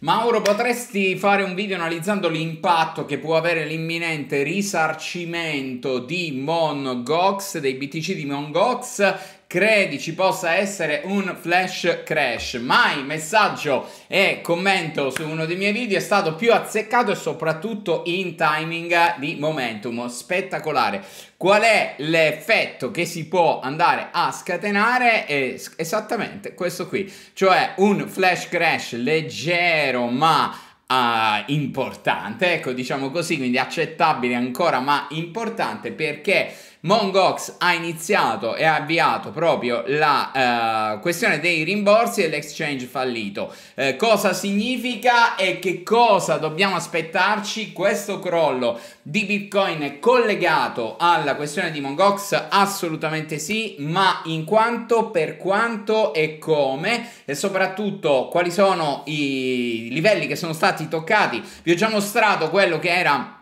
Mauro, potresti fare un video analizzando l'impatto che può avere l'imminente risarcimento di Mongox, dei BTC di Mongox credi ci possa essere un flash crash. Mai messaggio e commento su uno dei miei video è stato più azzeccato e soprattutto in timing di momentum spettacolare. Qual è l'effetto che si può andare a scatenare? È esattamente questo qui, cioè un flash crash leggero ma Uh, importante, ecco diciamo così, quindi accettabile ancora ma importante perché Mongox ha iniziato e ha avviato proprio la uh, questione dei rimborsi e l'exchange fallito. Uh, cosa significa e che cosa dobbiamo aspettarci? Questo crollo di Bitcoin è collegato alla questione di Mongox? Assolutamente sì, ma in quanto, per quanto e come e soprattutto quali sono i livelli che sono stati toccati. Vi ho già mostrato quello che era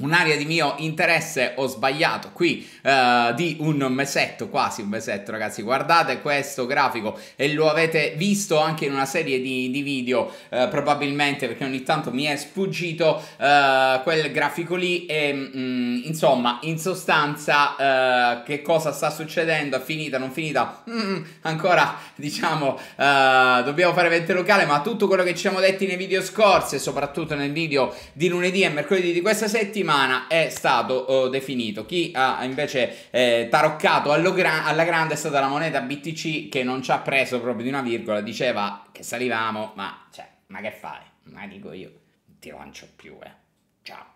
un'area di mio interesse ho sbagliato qui uh, di un mesetto quasi un mesetto ragazzi guardate questo grafico e lo avete visto anche in una serie di, di video uh, probabilmente perché ogni tanto mi è sfuggito uh, quel grafico lì e mh, mm, insomma in sostanza che cosa sta succedendo è finita non finita mm, ancora diciamo dobbiamo fare vente locale ma tutto quello che ci siamo detti nei video scorsi e soprattutto nel video di lunedì e mercoledì di questa settimana settimana è stato eh, definito. Chi ha invece eh, taroccato gra alla grande è stata la moneta BTC che non ci ha preso proprio di una virgola, diceva che salivamo, ma cioè, ma che fai? Ma dico io, non ti lancio più, eh. Ciao.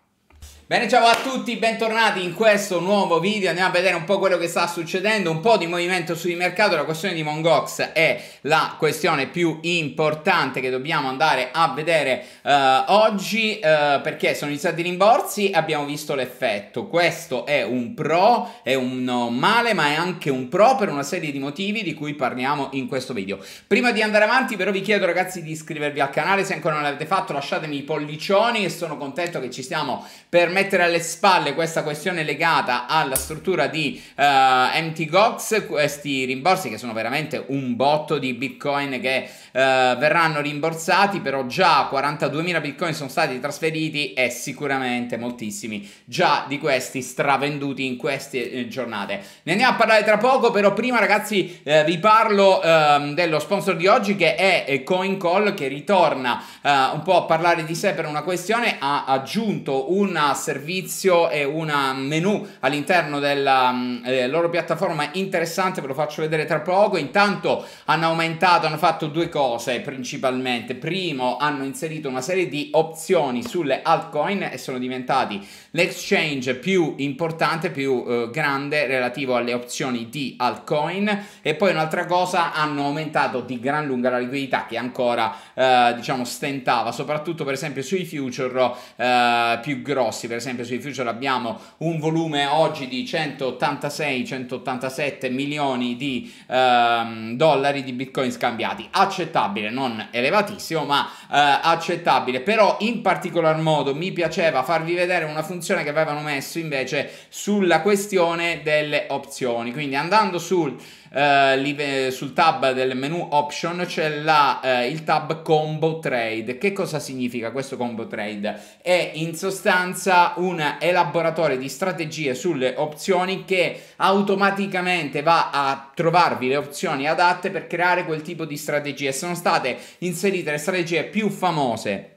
Bene, ciao a tutti, bentornati in questo nuovo video. Andiamo a vedere un po' quello che sta succedendo, un po' di movimento sui mercati. La questione di Mongox è la questione più importante che dobbiamo andare a vedere eh, oggi eh, perché sono iniziati i rimborsi e abbiamo visto l'effetto. Questo è un pro, è un male, ma è anche un pro per una serie di motivi di cui parliamo in questo video. Prima di andare avanti, però, vi chiedo ragazzi di iscrivervi al canale se ancora non l'avete fatto. Lasciatemi i pollicioni e sono contento che ci stiamo per mettere alle spalle questa questione legata alla struttura di uh, eh, MT Gox, questi rimborsi che sono veramente un botto di bitcoin che uh, verranno rimborsati, però già 42.000 bitcoin sono stati trasferiti e sicuramente moltissimi già di questi stravenduti in queste eh, giornate. Ne andiamo a parlare tra poco, però prima ragazzi eh, vi parlo eh, dello sponsor di oggi che è eh, CoinCall che ritorna un po' a parlare di sé per una questione, ha aggiunto una servizio e un menu all'interno della mm, eh, loro piattaforma interessante, ve lo faccio vedere tra poco. Intanto hanno aumentato, hanno fatto due cose principalmente. Primo, hanno inserito una serie di opzioni sulle altcoin e sono diventati l'exchange più importante, più eh, grande relativo alle opzioni di altcoin. E poi un'altra cosa, hanno aumentato di gran lunga la liquidità che ancora eh, diciamo stentava, soprattutto per esempio sui future eh, più grossi per esempio sui future abbiamo un volume oggi di 186-187 milioni di ehm, dollari di bitcoin scambiati, accettabile, non elevatissimo, ma eh, accettabile, però in particolar modo mi piaceva farvi vedere una funzione che avevano messo invece sulla questione delle opzioni, quindi andando sul eh, eh, sul tab del menu option c'è la, eh, il tab combo trade. Che cosa significa questo combo trade? È in sostanza un elaboratore di strategie sulle opzioni che automaticamente va a trovarvi le opzioni adatte per creare quel tipo di strategie. Sono state inserite le strategie più famose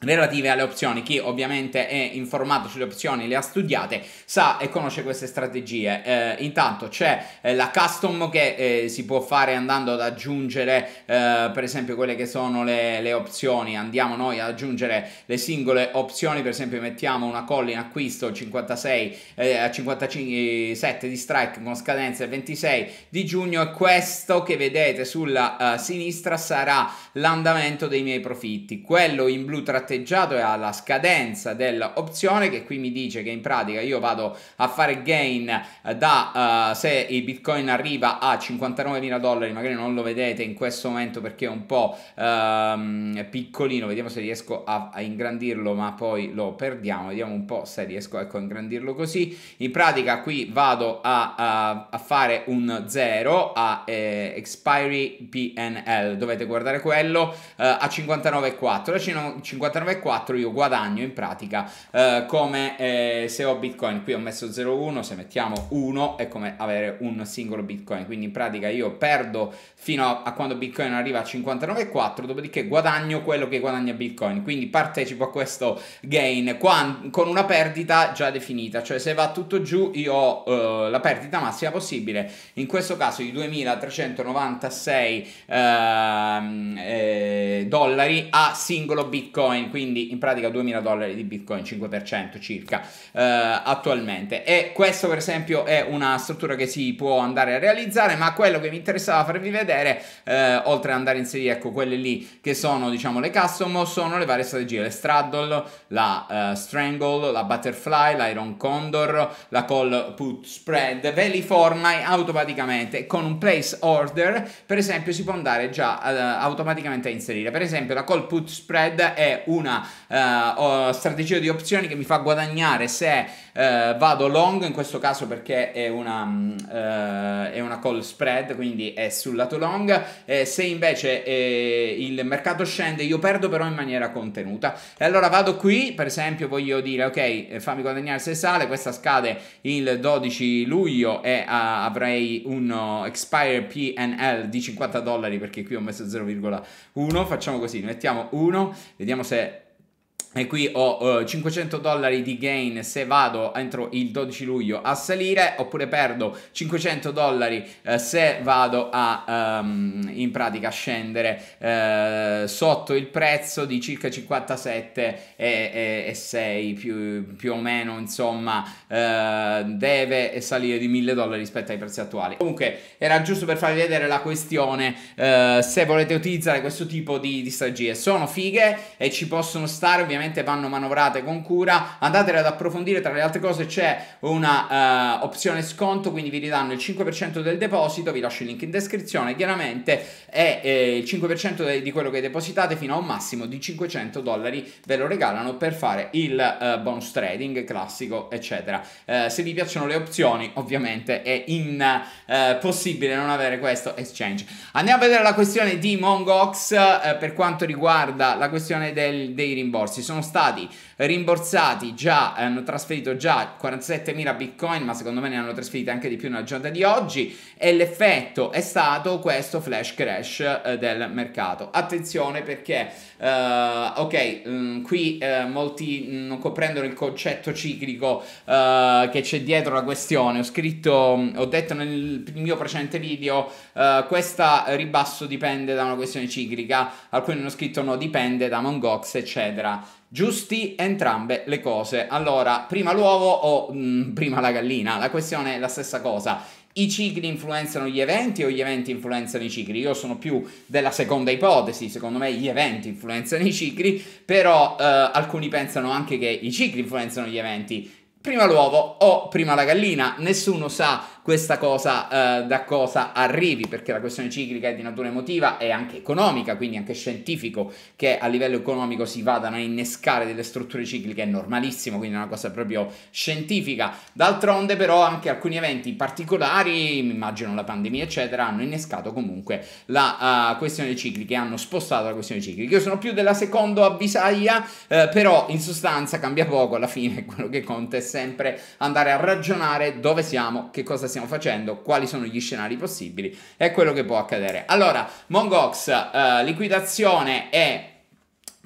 relative alle opzioni, chi ovviamente è informato sulle opzioni, le ha studiate, sa e conosce queste strategie. Eh, intanto c'è eh, la custom che eh, si può fare andando ad aggiungere eh, per esempio quelle che sono le, le, opzioni, andiamo noi ad aggiungere le singole opzioni, per esempio mettiamo una call in acquisto 56 eh, a 57 di strike con scadenza il 26 di giugno e questo che vedete sulla uh, sinistra sarà l'andamento dei miei profitti, quello in blu trattato tratteggiato è alla scadenza dell'opzione che qui mi dice che in pratica io vado a fare gain eh, da uh, se il bitcoin arriva a 59.000 dollari magari non lo vedete in questo momento perché è un po' um, piccolino vediamo se riesco a, a, ingrandirlo ma poi lo perdiamo vediamo un po' se riesco ecco, a ingrandirlo così in pratica qui vado a, a, a fare un 0 a eh, expiry PNL dovete guardare quello uh, a 59.4 59 quarterback 4 io guadagno in pratica eh, come eh, se ho bitcoin qui ho messo 0,1 se mettiamo 1 è come avere un singolo bitcoin quindi in pratica io perdo fino a, a quando bitcoin arriva a 59,4 dopodiché guadagno quello che guadagna bitcoin quindi partecipo a questo gain con una perdita già definita cioè se va tutto giù io ho eh, la perdita massima possibile in questo caso di 2396 ehm, eh, dollari a singolo bitcoin quindi in pratica 2000 dollari di bitcoin, 5% circa eh, attualmente. E questo per esempio è una struttura che si può andare a realizzare, ma quello che mi interessava farvi vedere, eh, oltre ad andare a inserire ecco quelle lì che sono diciamo le custom, sono le varie strategie, le straddle, la uh, strangle, la butterfly, l'iron condor, la call put spread, ve li forma automaticamente con un place order, per esempio si può andare già uh, automaticamente a inserire, per esempio la call put spread è un una uh, strategia di opzioni che mi fa guadagnare se eh, vado long in questo caso perché è una, mm, eh, è una call spread, quindi è sul lato long. Eh, se invece eh, il mercato scende, io perdo però in maniera contenuta. E allora vado qui, per esempio, voglio dire, ok, eh, fammi guadagnare se sale, questa scade il 12 luglio e a, eh, avrei un oh, expire PNL di 50 dollari perché qui ho messo 0,1. Facciamo così, ne mettiamo 1, vediamo se e qui ho uh, eh, 500 dollari di gain se vado entro il 12 luglio a salire oppure perdo 500 dollari uh, se vado a um, in pratica scendere uh, sotto il prezzo di circa 57,6 più, più, o meno insomma deve salire di 1000 dollari rispetto ai prezzi attuali comunque era giusto per farvi vedere la questione se volete utilizzare questo tipo di, di strategie sono fighe e ci possono stare ovviamente ovviamente vanno manovrate con cura. Andatele ad approfondire, tra le altre cose c'è una uh, opzione sconto, quindi vi ridanno il 5% del deposito, vi lascio il link in descrizione, chiaramente è eh, il 5% de- di quello che depositate fino a un massimo di 500 dollari ve lo regalano per fare il uh, bonus trading classico, eccetera. Uh, se vi piacciono le opzioni, ovviamente è impossibile non avere questo exchange. Andiamo a vedere la questione di Mongox per quanto riguarda la questione del, dei rimborsi sono stati rimborsati già, hanno trasferito già 47.000 bitcoin, ma secondo me ne hanno trasferiti anche di più nella giornata di oggi e l'effetto è stato questo flash crash eh, del mercato. Attenzione perché Uh, ok, um, qui uh, molti mm, non comprendono il concetto ciclico uh, che c'è dietro la questione. Ho scritto, mm, ho detto nel mio precedente video, uh, questo ribasso dipende da una questione ciclica. Alcuni hanno scritto no, dipende da Mongox, eccetera. Giusti entrambe le cose. Allora, prima l'uovo o mh, prima la gallina? La questione è la stessa cosa i cicli influenzano gli eventi o gli eventi influenzano i cicli? Io sono più della seconda ipotesi, secondo me gli eventi influenzano i cicli, però eh, alcuni pensano anche che i cicli influenzano gli eventi. Prima l'uovo o prima la gallina, nessuno sa questa cosa eh, da cosa arrivi, perché la questione ciclica è di natura emotiva e anche economica, quindi anche scientifico che a livello economico si vadano a innescare delle strutture cicliche è normalissimo, quindi è una cosa proprio scientifica. D'altronde però anche alcuni eventi particolari, immagino la pandemia eccetera, hanno innescato comunque la uh, questione ciclica, hanno spostato la questione ciclica. Io sono più della seconda avvisaglia, eh, però in sostanza cambia poco, alla fine quello che conta è sempre andare a ragionare dove siamo, che cosa siamo stiamo facendo, quali sono gli scenari possibili e quello che può accadere. Allora, Mongox, eh, liquidazione è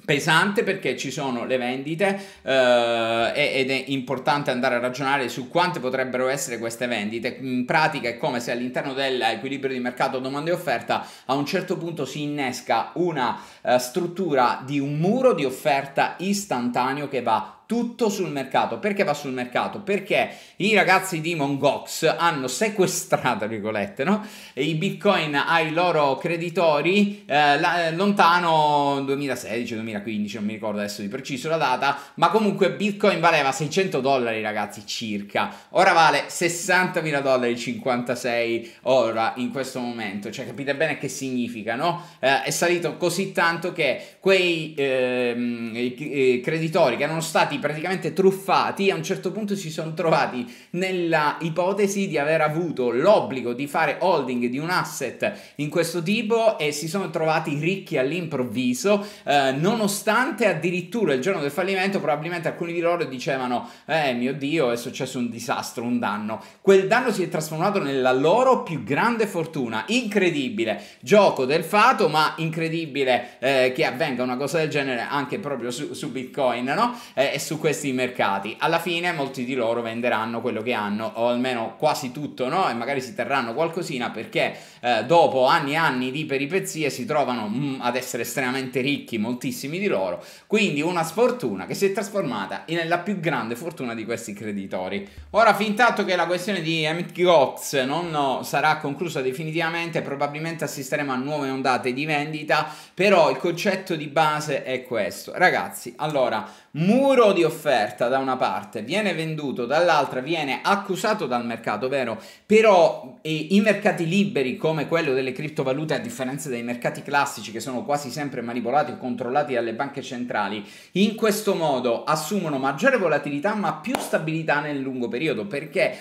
pesante perché ci sono le vendite eh, ed è importante andare a ragionare su quante potrebbero essere queste vendite in pratica è come se all'interno dell'equilibrio di mercato domanda e offerta a un certo punto si innesca una eh, struttura di un muro di offerta istantaneo che va tutto sul mercato. Perché va sul mercato? Perché i ragazzi di Mongox hanno sequestrato, virgolette, no? i bitcoin ai loro creditori eh, eh lontano 2016-2015, non mi ricordo adesso di preciso la data, ma comunque bitcoin valeva 600 dollari ragazzi circa, ora vale 60.000 dollari 56 ora in questo momento, cioè capite bene che significa, no? Eh, è salito così tanto che quei eh, creditori che erano stati praticamente truffati, a un certo punto si sono trovati nella ipotesi di aver avuto l'obbligo di fare holding di un asset in questo tipo e si sono trovati ricchi all'improvviso, eh, nonostante addirittura il giorno del fallimento probabilmente alcuni di loro dicevano eh mio Dio è successo un disastro, un danno. Quel danno si è trasformato nella loro più grande fortuna, incredibile, gioco del fato ma incredibile eh, che avvenga una cosa del genere anche proprio su, su Bitcoin no? eh, e su su questi mercati. Alla fine molti di loro venderanno quello che hanno, o almeno quasi tutto, no? E magari si terranno qualcosina perché eh, dopo anni e anni di peripezie si trovano mm, ad essere estremamente ricchi, moltissimi di loro. Quindi una sfortuna che si è trasformata nella più grande fortuna di questi creditori. Ora, fin tanto che la questione di Emmett Gox non sarà conclusa definitivamente, probabilmente assisteremo a nuove ondate di vendita, però il concetto di base è questo. Ragazzi, allora, muro di offerta da una parte viene venduto, dall'altra viene accusato dal mercato, vero? Però eh, i mercati liberi come quello delle criptovalute, a differenza dei mercati classici che sono quasi sempre manipolati o controllati dalle banche centrali, in questo modo assumono maggiore volatilità ma più stabilità nel lungo periodo perché eh,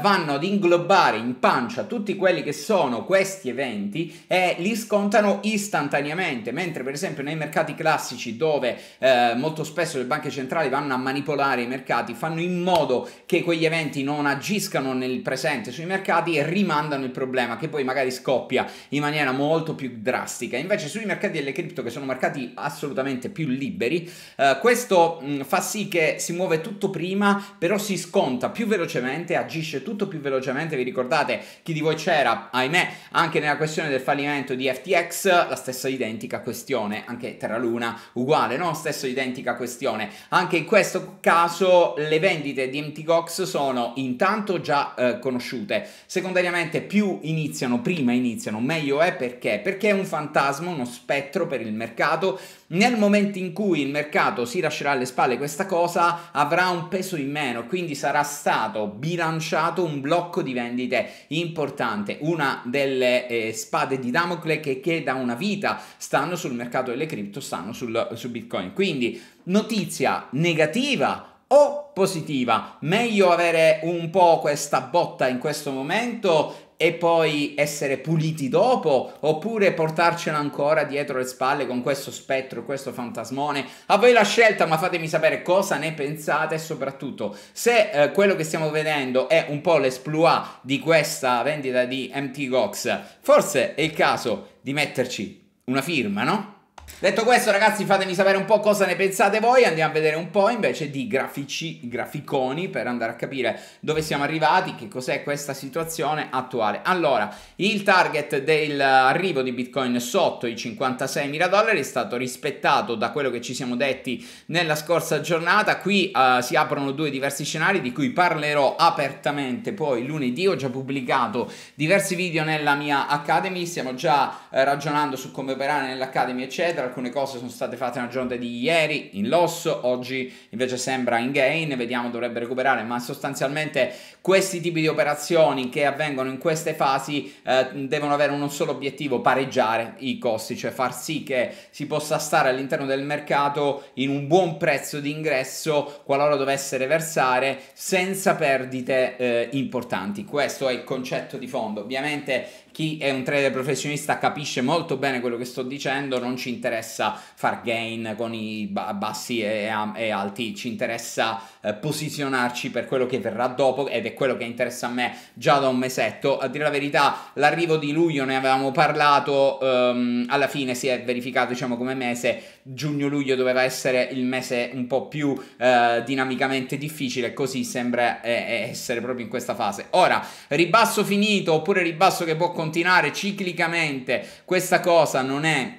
vanno ad inglobare in pancia tutti quelli che sono questi eventi e li scontano istantaneamente, mentre per esempio nei mercati classici dove eh, molto spesso le banche centrali centrali vanno a manipolare i mercati, fanno in modo che quegli eventi non agiscano nel presente sui mercati e rimandano il problema che poi magari scoppia in maniera molto più drastica. Invece sui mercati delle cripto, che sono mercati assolutamente più liberi, eh, questo mh, mm, fa sì che si muove tutto prima, però si sconta più velocemente, agisce tutto più velocemente. Vi ricordate chi di voi c'era, ahimè, anche nella questione del fallimento di FTX, la stessa identica questione, anche Terra Luna uguale, no? Stessa identica questione. Anche anche in questo caso le vendite di Empty sono intanto già eh, conosciute, secondariamente più iniziano, prima iniziano, meglio è perché? Perché è un fantasma, uno spettro per il mercato, nel momento in cui il mercato si lascerà alle spalle questa cosa avrà un peso in meno, quindi sarà stato bilanciato un blocco di vendite importante, una delle eh, spade di Damocle che, che da una vita stanno sul mercato delle cripto, stanno sul, su Bitcoin. Quindi notizia negativa o positiva? Meglio avere un po' questa botta in questo momento e poi essere puliti dopo oppure portarcela ancora dietro le spalle con questo spettro, questo fantasmone. A voi la scelta, ma fatemi sapere cosa ne pensate e soprattutto se eh, quello che stiamo vedendo è un po' l'esploit di questa vendita di MT Gox, forse è il caso di metterci una firma, no? Detto questo ragazzi fatemi sapere un po' cosa ne pensate voi, andiamo a vedere un po' invece di grafici, graficoni per andare a capire dove siamo arrivati, che cos'è questa situazione attuale. Allora, il target dell'arrivo eh, di Bitcoin sotto i 56 mila dollari è stato rispettato da quello che ci siamo detti nella scorsa giornata, qui uh, si aprono due diversi scenari di cui parlerò apertamente poi lunedì, ho già pubblicato diversi video nella mia Academy, stiamo già uh, ragionando su come operare nell'Academy eccetera eccetera. Alcune cose sono state fatte nella giornata di ieri in loss, oggi invece sembra in gain, vediamo dovrebbe recuperare, ma sostanzialmente questi tipi di operazioni che avvengono in queste fasi eh, devono avere uno solo obiettivo, pareggiare i costi, cioè far sì che si possa stare all'interno del mercato in un buon prezzo di ingresso qualora dovesse reversare senza perdite eh, importanti. Questo è il concetto di fondo. Ovviamente chi è un trader professionista capisce molto bene quello che sto dicendo, non ci interessa far gain con i bassi e, e alti, ci interessa eh, posizionarci per quello che verrà dopo ed è quello che interessa a me già da un mesetto. A dire la verità, l'arrivo di luglio ne avevamo parlato, ehm, alla fine si è verificato diciamo come mese, giugno-luglio doveva essere il mese un po' più eh, dinamicamente difficile, così sembra eh, eh essere proprio in questa fase. Ora, ribasso finito oppure ribasso che può continuare continuare ciclicamente questa cosa non è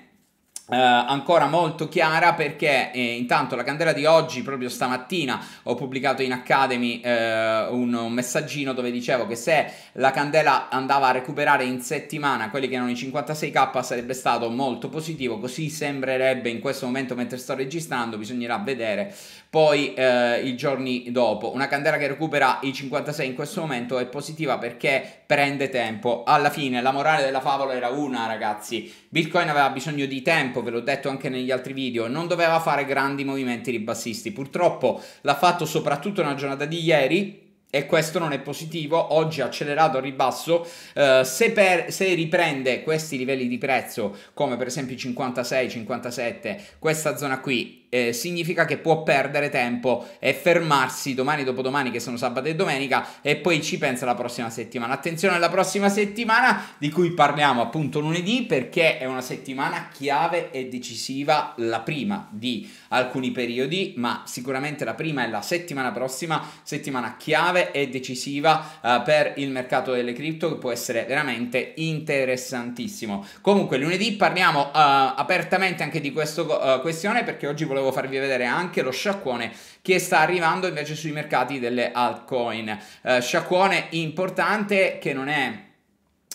Uh, ancora molto chiara perché eh, intanto la candela di oggi, proprio stamattina, ho pubblicato in Academy uh, un, un, messaggino dove dicevo che se la candela andava a recuperare in settimana quelli che erano i 56k sarebbe stato molto positivo, così sembrerebbe in questo momento mentre sto registrando, bisognerà vedere poi eh, i giorni dopo, una candela che recupera i 56 in questo momento è positiva perché prende tempo. Alla fine la morale della favola era una, ragazzi. Bitcoin aveva bisogno di tempo, ve l'ho detto anche negli altri video, non doveva fare grandi movimenti ribassisti. Purtroppo l'ha fatto soprattutto nella giornata di ieri, e questo non è positivo, oggi è accelerato al ribasso, eh, se, per, se, riprende questi livelli di prezzo come per esempio 56, 57, questa zona qui eh, significa che può perdere tempo e fermarsi domani, dopodomani, che sono sabato e domenica, e poi ci pensa la prossima settimana. Attenzione alla prossima settimana, di cui parliamo appunto lunedì, perché è una settimana chiave e decisiva, la prima di alcuni periodi, ma sicuramente la prima è la settimana prossima, settimana chiave e decisiva eh, per il mercato delle cripto, che può essere veramente interessantissimo. Comunque, lunedì parliamo eh, apertamente anche di questa eh, questione, perché oggi volevo volevo farvi vedere anche lo sciacquone che sta arrivando invece sui mercati delle altcoin. Eh, sciacquone importante che non è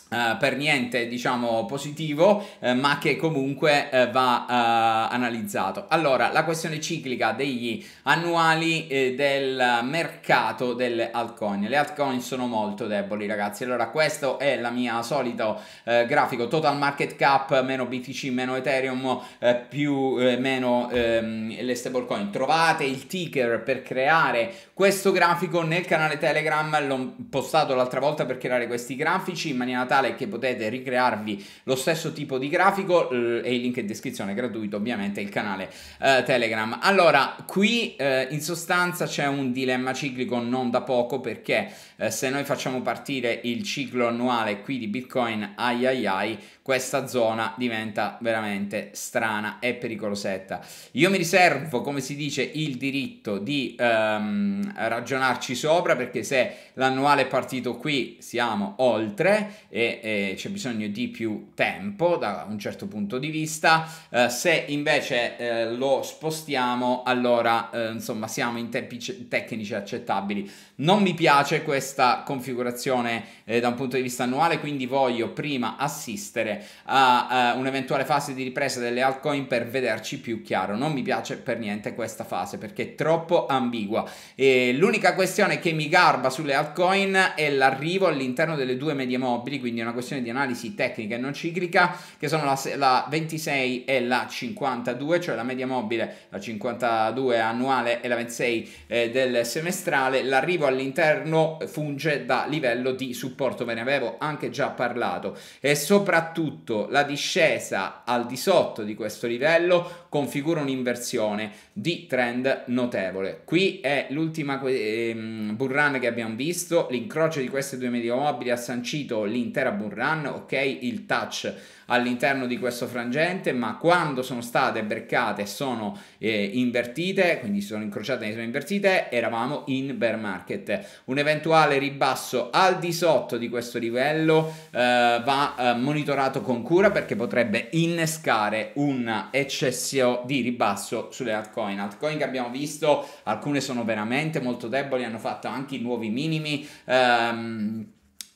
Uh, per niente diciamo positivo eh, ma che comunque eh, va eh, analizzato allora la questione ciclica degli annuali eh, del mercato delle altcoin le altcoin sono molto deboli ragazzi allora questo è la mia solito eh, grafico total market cap meno BTC meno Ethereum più meno ehm, le stablecoin trovate il ticker per creare questo grafico nel canale Telegram l'ho postato l'altra volta per creare questi grafici in maniera tale che potete ricrearvi lo stesso tipo di grafico e il link in descrizione gratuito ovviamente il canale eh, Telegram. Allora, qui eh, in sostanza c'è un dilemma ciclico non da poco perché eh, se noi facciamo partire il ciclo annuale qui di Bitcoin, ai ai ai, questa zona diventa veramente strana e pericolosetta. Io mi riservo, come si dice, il diritto di ehm, ragionarci sopra perché se l'annuale è partito qui siamo oltre e, e c'è bisogno di più tempo da un certo punto di vista. Eh, se invece eh, lo spostiamo, allora eh, insomma siamo in tempi tecnici accettabili. Non mi piace questa configurazione eh, da un punto di vista annuale, quindi voglio prima assistere a uh, un'eventuale fase di ripresa delle altcoin per vederci più chiaro. Non mi piace per niente questa fase perché è troppo ambigua. E l'unica questione che mi garba sulle altcoin è l'arrivo all'interno delle due medie mobili, quindi è una questione di analisi tecnica e non ciclica, che sono la, la 26 e la 52, cioè la media mobile, la 52 annuale e la 26 eh, del semestrale. L'arrivo all'interno funge da livello di supporto, ve ne avevo anche già parlato. E soprattutto soprattutto la discesa al di sotto di questo livello configura un'inversione di trend notevole. Qui è l'ultima ehm, bull run che abbiamo visto, l'incrocio di queste due medie mobili ha sancito l'intera bull run, ok, il touch all'interno di questo frangente, ma quando sono state breccate e sono eh, invertite, quindi sono incrociate e sono invertite, eravamo in bear market. Un eventuale ribasso al di sotto di questo livello eh, va eh, monitorato con cura perché potrebbe innescare un eccessivo inizio di ribasso sulle altcoin. Altcoin che abbiamo visto, alcune sono veramente molto deboli, hanno fatto anche i nuovi minimi. Um,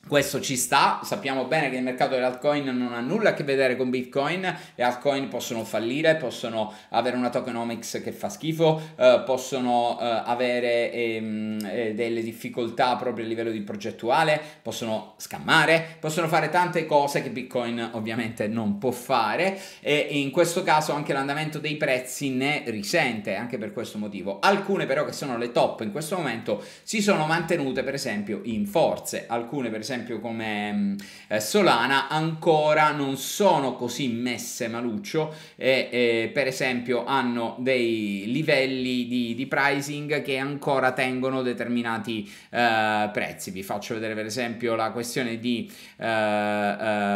questo ci sta, sappiamo bene che il mercato dell'altcoin non ha nulla a che vedere con Bitcoin, le altcoin possono fallire, possono avere una tokenomics che fa schifo, eh, possono eh, avere ehm, eh, delle difficoltà proprio a livello di progettuale, possono scammare, possono fare tante cose che Bitcoin ovviamente non può fare e in questo caso anche l'andamento dei prezzi ne risente, anche per questo motivo. Alcune però che sono le top in questo momento si sono mantenute per esempio in forze, alcune per esempio esempio come mm, eh, Solana ancora non sono così messe maluccio e eh, per esempio hanno dei livelli di, di pricing che ancora tengono determinati eh, prezzi. Vi faccio vedere per esempio la questione di eh,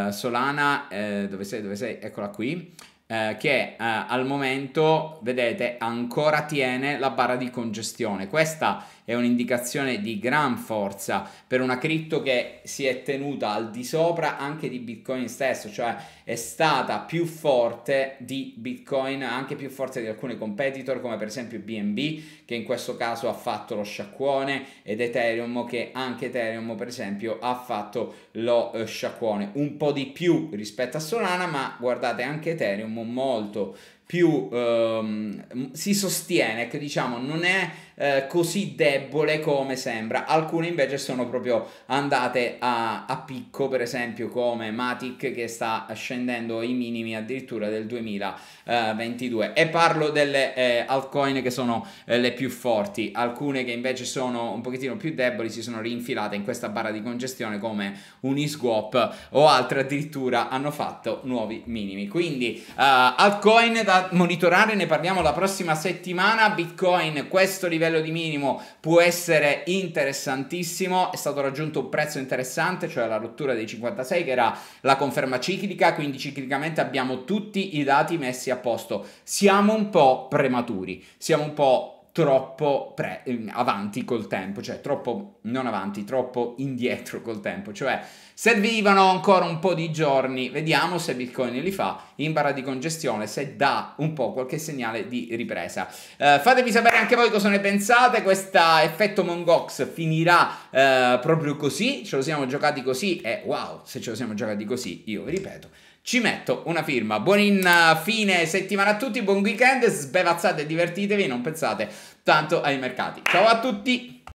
eh, Solana, eh, dove sei, dove sei, eccola qui eh, che eh, al momento, vedete, ancora tiene la barra di congestione. Questa è un'indicazione di gran forza per una cripto che si è tenuta al di sopra anche di Bitcoin stesso, cioè è stata più forte di Bitcoin, anche più forte di alcuni competitor come per esempio BNB che in questo caso ha fatto lo sciacquone ed Ethereum che anche Ethereum per esempio ha fatto lo eh, sciacquone, un po' di più rispetto a Solana, ma guardate anche Ethereum molto più ehm, si sostiene, che diciamo non è eh, così debole come sembra. Alcune invece sono proprio andate a, a, picco, per esempio come Matic che sta scendendo i minimi addirittura del 2022. E parlo delle eh, altcoin che sono eh, le più forti, alcune che invece sono un pochettino più deboli si sono rinfilate in questa barra di congestione come Uniswap o altre addirittura hanno fatto nuovi minimi. Quindi eh, altcoin da monitorare, ne parliamo la prossima settimana. Bitcoin, questo livello di minimo può essere interessantissimo. È stato raggiunto un prezzo interessante, cioè la rottura dei 56, che era la conferma ciclica. Quindi ciclicamente abbiamo tutti i dati messi a posto. Siamo un po' prematuri, siamo un po' troppo pre- avanti col tempo, cioè troppo non avanti, troppo indietro col tempo, cioè servivano ancora un po' di giorni, vediamo se Bitcoin li fa in barra di congestione, se dà un po' qualche segnale di ripresa. Eh, fatemi sapere anche voi cosa ne pensate, questo effetto Mongox finirà eh, proprio così, ce lo siamo giocati così e wow, se ce lo siamo giocati così, io vi ripeto, ci metto una firma. Buon fine settimana a tutti, buon weekend, sbevazzate e divertitevi, non pensate tanto ai mercati. Ciao a tutti!